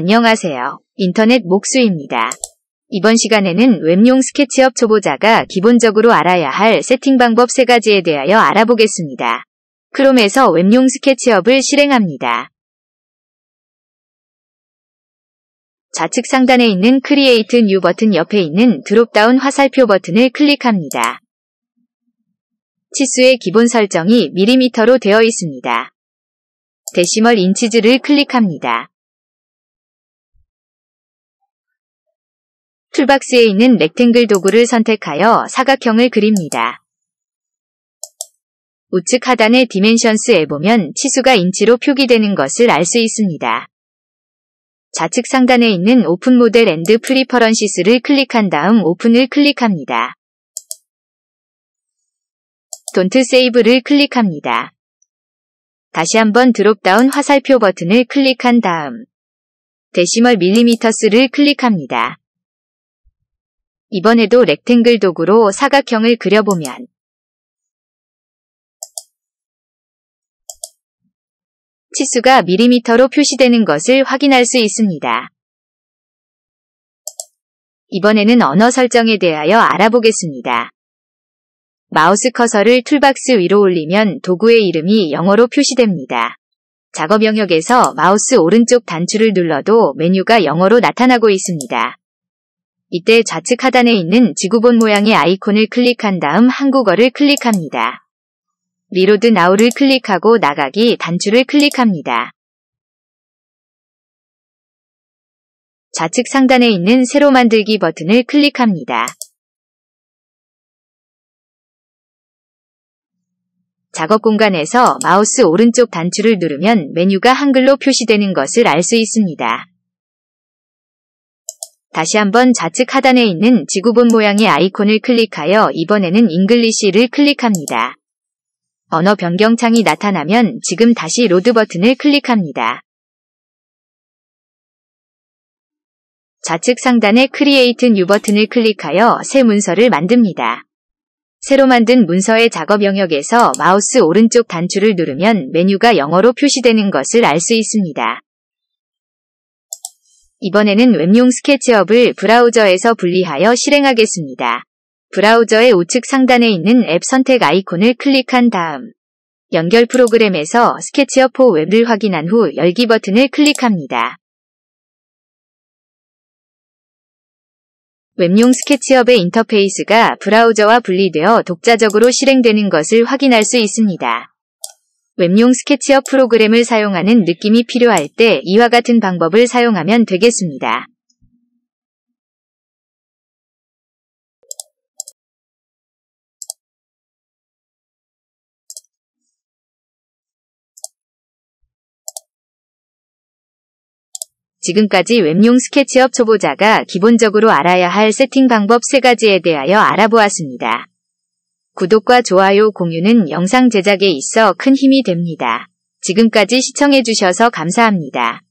안녕하세요. 인터넷 목수입니다. 이번 시간에는 웹용 스케치업 초보자가 기본적으로 알아야 할 세팅 방법 3가지에 대하여 알아보겠습니다. 크롬에서 웹용 스케치업을 실행합니다. 좌측 상단에 있는 Create New 버튼 옆에 있는 드롭다운 화살표 버튼을 클릭합니다. 치수의 기본 설정이 밀리미터로 되어 있습니다. 데시멀 인치즈를 클릭합니다. 툴박스에 있는 렉탱글 도구를 선택하여 사각형을 그립니다. 우측 하단의 디멘션스에 보면 치수가 인치로 표기되는 것을 알 수 있습니다. 좌측 상단에 있는 오픈 모델 앤드 프리퍼런시스를 클릭한 다음 오픈을 클릭합니다. Don't s a v e 를 클릭합니다. 다시 한번 드롭다운 화살표 버튼을 클릭한 다음 데시멀 밀리미터스를 클릭합니다. 이번에도 렉탱글 도구로 사각형을 그려보면 치수가 밀리미터로 표시되는 것을 확인할 수 있습니다. 이번에는 언어 설정에 대하여 알아보겠습니다. 마우스 커서를 툴박스 위로 올리면 도구의 이름이 영어로 표시됩니다. 작업 영역에서 마우스 오른쪽 단추를 눌러도 메뉴가 영어로 나타나고 있습니다. 이때 좌측 하단에 있는 지구본 모양의 아이콘을 클릭한 다음 한국어를 클릭합니다. 리로드 나우를 클릭하고 나가기 단추를 클릭합니다. 좌측 상단에 있는 새로 만들기 버튼을 클릭합니다. 작업 공간에서 마우스 오른쪽 단추를 누르면 메뉴가 한글로 표시되는 것을 알 수 있습니다. 다시 한번 좌측 하단에 있는 지구본 모양의 아이콘을 클릭하여 이번에는 잉글리시를 클릭합니다. 언어 변경 창이 나타나면 지금 다시 로드 버튼을 클릭합니다. 좌측 상단의 Create New 버튼을 클릭하여 새 문서를 만듭니다. 새로 만든 문서의 작업 영역에서 마우스 오른쪽 단추를 누르면 메뉴가 영어로 표시되는 것을 알 수 있습니다. 이번에는 웹용 스케치업을 브라우저에서 분리하여 실행하겠습니다. 브라우저의 우측 상단에 있는 앱 선택 아이콘을 클릭한 다음 연결 프로그램에서 스케치업 4 웹을 확인한 후 열기 버튼을 클릭합니다. 웹용 스케치업의 인터페이스가 브라우저와 분리되어 독자적으로 실행되는 것을 확인할 수 있습니다. 웹용 스케치업 프로그램을 사용하는 느낌이 필요할 때 이와 같은 방법을 사용하면 되겠습니다. 지금까지 웹용 스케치업 초보자가 기본적으로 알아야 할 세팅 방법 3가지에 대하여 알아보았습니다. 구독과 좋아요, 공유는 영상 제작에 있어 큰 힘이 됩니다. 지금까지 시청해주셔서 감사합니다.